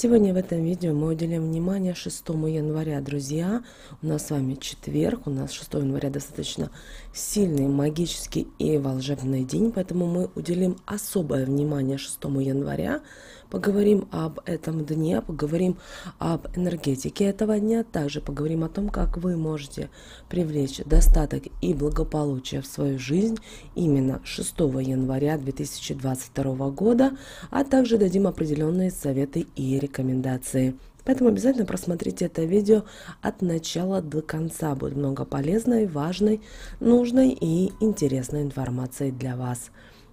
Сегодня в этом видео мы уделим внимание 6 января, друзья. У нас с вами четверг, у нас 6 января достаточно сильный, магический и волшебный день, поэтому мы уделим особое внимание 6 января. Поговорим об этом дне, поговорим об энергетике этого дня, также поговорим о том, как вы можете привлечь достаток и благополучие в свою жизнь именно 6 января 2022 года, а также дадим определенные советы и рекомендации рекомендации. Поэтому обязательно просмотрите это видео от начала до конца. Будет много полезной, важной, нужной и интересной информации для вас.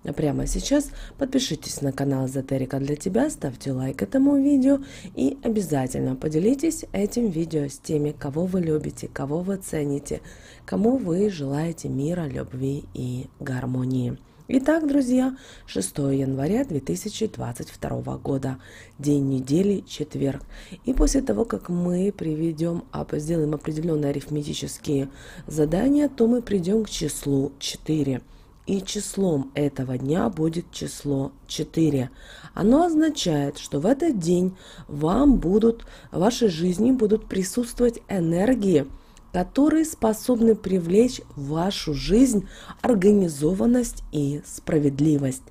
А прямо сейчас подпишитесь на канал Эзотерика для тебя, ставьте лайк этому видео и обязательно поделитесь этим видео с теми, кого вы любите, кого вы цените, кому вы желаете мира, любви и гармонии. Итак, друзья, 6 января 2022 года, день недели, четверг. И после того, как мы приведем, сделаем определенные арифметические задания, то мы придем к числу 4. И числом этого дня будет число 4. Оно означает, что в этот день вам будут, в вашей жизни будут присутствовать энергии, которые способны привлечь в вашу жизнь организованность и справедливость.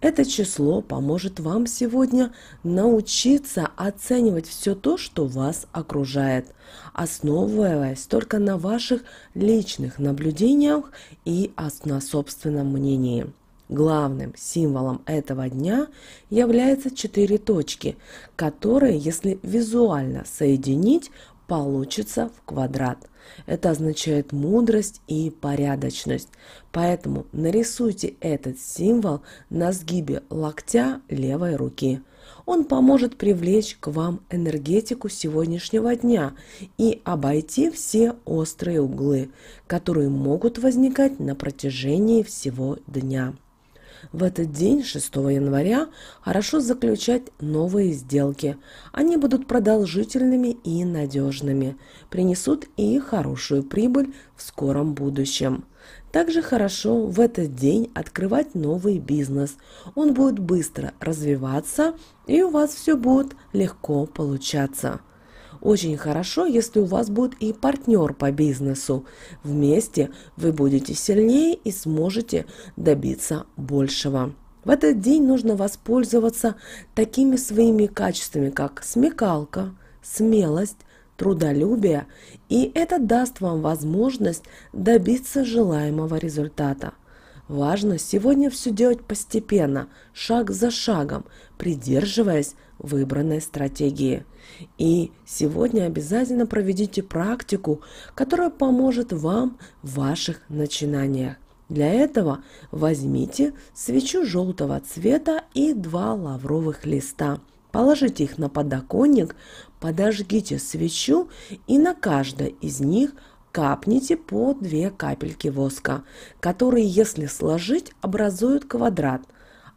Это число поможет вам сегодня научиться оценивать все то, что вас окружает, основываясь только на ваших личных наблюдениях и на собственном мнении. Главным символом этого дня являются четыре точки, которые, если визуально соединить, получится в квадрат. Это означает мудрость и порядочность. Поэтому нарисуйте этот символ на сгибе локтя левой руки. Он поможет привлечь к вам энергетику сегодняшнего дня и обойти все острые углы, которые могут возникать на протяжении всего дня. В этот день, 6 января, хорошо заключать новые сделки. Они будут продолжительными и надежными, принесут и хорошую прибыль в скором будущем. Также хорошо в этот день открывать новый бизнес. Он будет быстро развиваться и у вас все будет легко получаться. Очень хорошо, если у вас будет и партнер по бизнесу. Вместе вы будете сильнее и сможете добиться большего. В этот день нужно воспользоваться такими своими качествами, как смекалка, смелость, трудолюбие, и это даст вам возможность добиться желаемого результата. Важно сегодня все делать постепенно, шаг за шагом, придерживаясь выбранной стратегии. И сегодня обязательно проведите практику, которая поможет вам в ваших начинаниях. Для этого возьмите свечу желтого цвета и два лавровых листа. Положите их на подоконник, подожгите свечу и на каждой из них капните по две капельки воска, которые, если сложить, образуют квадрат –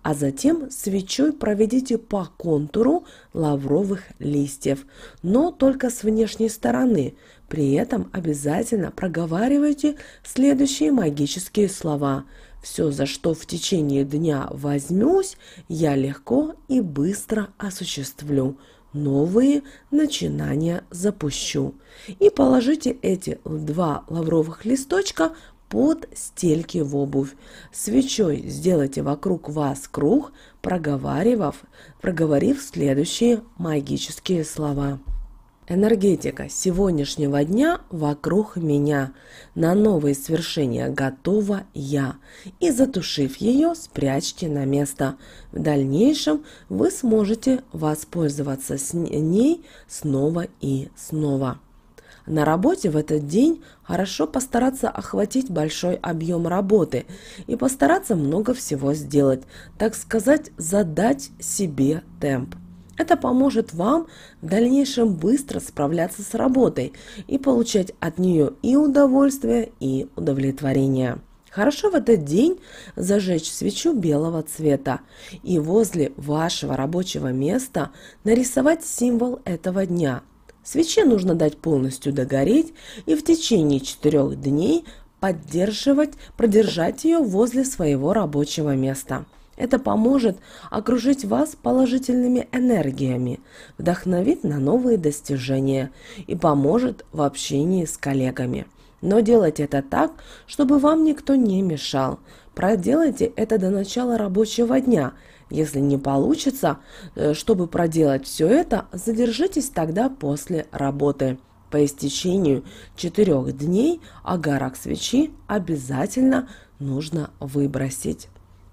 а затем свечой проведите по контуру лавровых листьев, но только с внешней стороны. При этом обязательно проговаривайте следующие магические слова. Все, за что в течение дня возьмусь, я легко и быстро осуществлю новые начинания запущу. И положите эти два лавровых листочка под стельки в обувь. Свечой сделайте вокруг вас круг, проговаривав, проговорив следующие магические слова. Энергетика сегодняшнего дня вокруг меня. На новые свершения готова я. И затушив ее, спрячьте на место. В дальнейшем вы сможете воспользоваться с ней снова и снова. На работе в этот день хорошо постараться охватить большой объем работы и постараться много всего сделать, так сказать, задать себе темп. Это поможет вам в дальнейшем быстро справляться с работой и получать от нее и удовольствие, и удовлетворение. Хорошо в этот день зажечь свечу белого цвета и возле вашего рабочего места нарисовать символ этого дня – Свече нужно дать полностью догореть и в течение четырех дней поддерживать, продержать ее возле своего рабочего места. Это поможет окружить вас положительными энергиями, вдохновит на новые достижения и поможет в общении с коллегами. Но делать это так, чтобы вам никто не мешал. Проделайте это до начала рабочего дня. Если не получится, э, чтобы проделать все это, задержитесь тогда после работы. По истечению четырех дней агарок свечи обязательно нужно выбросить.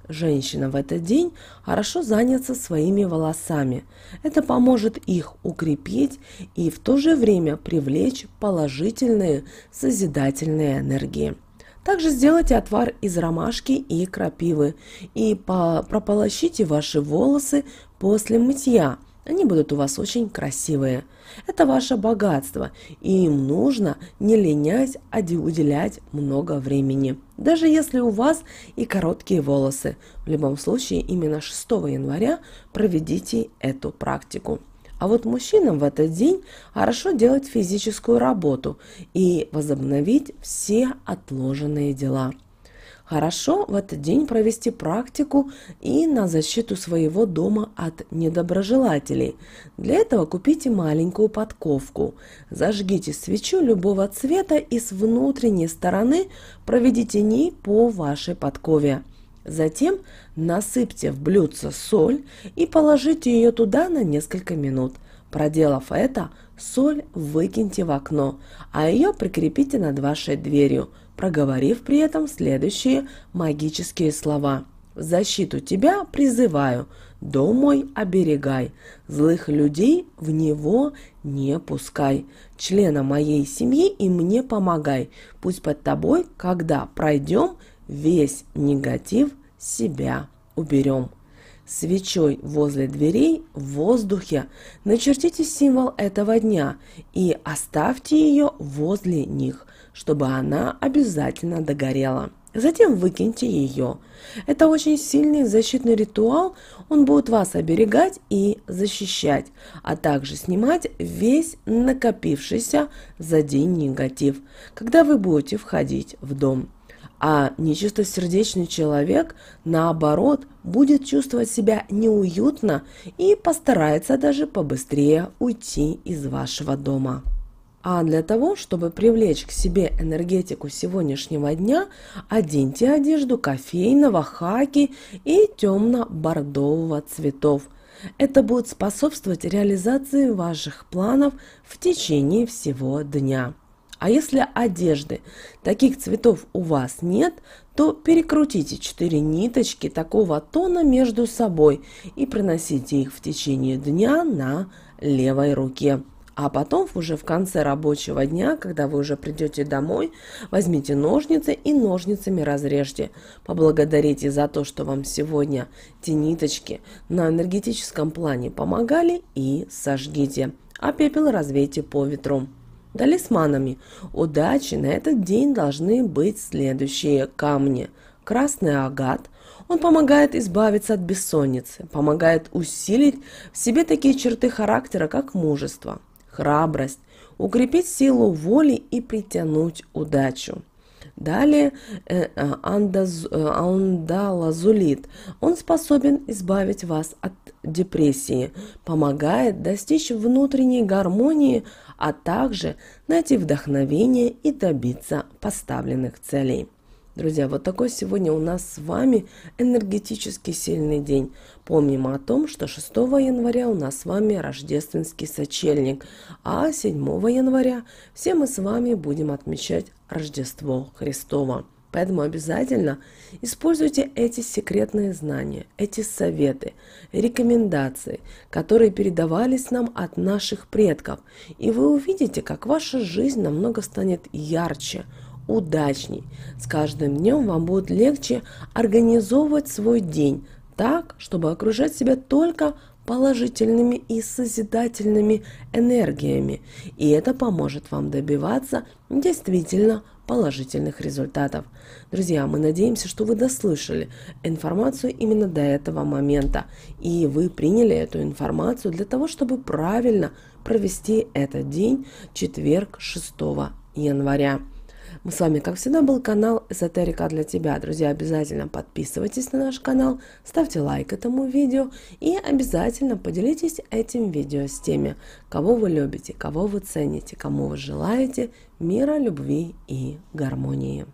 Женщина в этот день хорошо занятся своими волосами. Это поможет их укрепить и в то же время привлечь положительные созидательные энергии. Также сделайте отвар из ромашки и крапивы и прополощите ваши волосы после мытья. Они будут у вас очень красивые. Это ваше богатство, и им нужно не линять, а уделять много времени. Даже если у вас и короткие волосы. В любом случае, именно 6 января проведите эту практику. А вот мужчинам в этот день хорошо делать физическую работу и возобновить все отложенные дела. Хорошо в этот день провести практику и на защиту своего дома от недоброжелателей. Для этого купите маленькую подковку. Зажгите свечу любого цвета и с внутренней стороны проведите ней по вашей подкове. Затем насыпьте в блюдце соль и положите ее туда на несколько минут. Проделав это, соль выкиньте в окно, а ее прикрепите над вашей дверью, проговорив при этом следующие магические слова. «В защиту тебя призываю, дом мой оберегай, злых людей в него не пускай, члена моей семьи и мне помогай, пусть под тобой, когда пройдем, весь негатив с себя уберем. Свечой возле дверей в воздухе начертите символ этого дня и оставьте ее возле них, чтобы она обязательно догорела. Затем выкиньте ее. Это очень сильный защитный ритуал, он будет вас оберегать и защищать, а также снимать весь накопившийся за день негатив, когда вы будете входить в дом. А нечистосердечный человек, наоборот, будет чувствовать себя неуютно и постарается даже побыстрее уйти из вашего дома. А для того, чтобы привлечь к себе энергетику сегодняшнего дня, оденьте одежду кофейного, хаки и темно-бордового цветов. Это будет способствовать реализации ваших планов в течение всего дня. А если одежды таких цветов у вас нет, то перекрутите 4 ниточки такого тона между собой и приносите их в течение дня на левой руке. А потом уже в конце рабочего дня, когда вы уже придете домой, возьмите ножницы и ножницами разрежьте. Поблагодарите за то, что вам сегодня те ниточки на энергетическом плане помогали и сожгите, а пепел развейте по ветру талисманами. Удачи на этот день должны быть следующие камни. Красный агат. Он помогает избавиться от бессонницы, помогает усилить в себе такие черты характера, как мужество, храбрость, укрепить силу воли и притянуть удачу. Далее э, э, э, андалазулит. Он способен избавить вас от депрессии, помогает достичь внутренней гармонии, а также найти вдохновение и добиться поставленных целей. Друзья, вот такой сегодня у нас с вами энергетически сильный день. Помним о том, что 6 января у нас с вами рождественский сочельник, а 7 января все мы с вами будем отмечать Рождество Христово. Поэтому обязательно используйте эти секретные знания, эти советы, рекомендации, которые передавались нам от наших предков. И вы увидите, как ваша жизнь намного станет ярче – удачней. С каждым днем вам будет легче организовывать свой день так, чтобы окружать себя только положительными и созидательными энергиями. И это поможет вам добиваться действительно положительных результатов. Друзья, мы надеемся, что вы дослышали информацию именно до этого момента, и вы приняли эту информацию для того, чтобы правильно провести этот день, четверг 6 января. Мы с вами, как всегда, был канал Эзотерика для тебя. Друзья, обязательно подписывайтесь на наш канал, ставьте лайк этому видео и обязательно поделитесь этим видео с теми, кого вы любите, кого вы цените, кому вы желаете мира, любви и гармонии.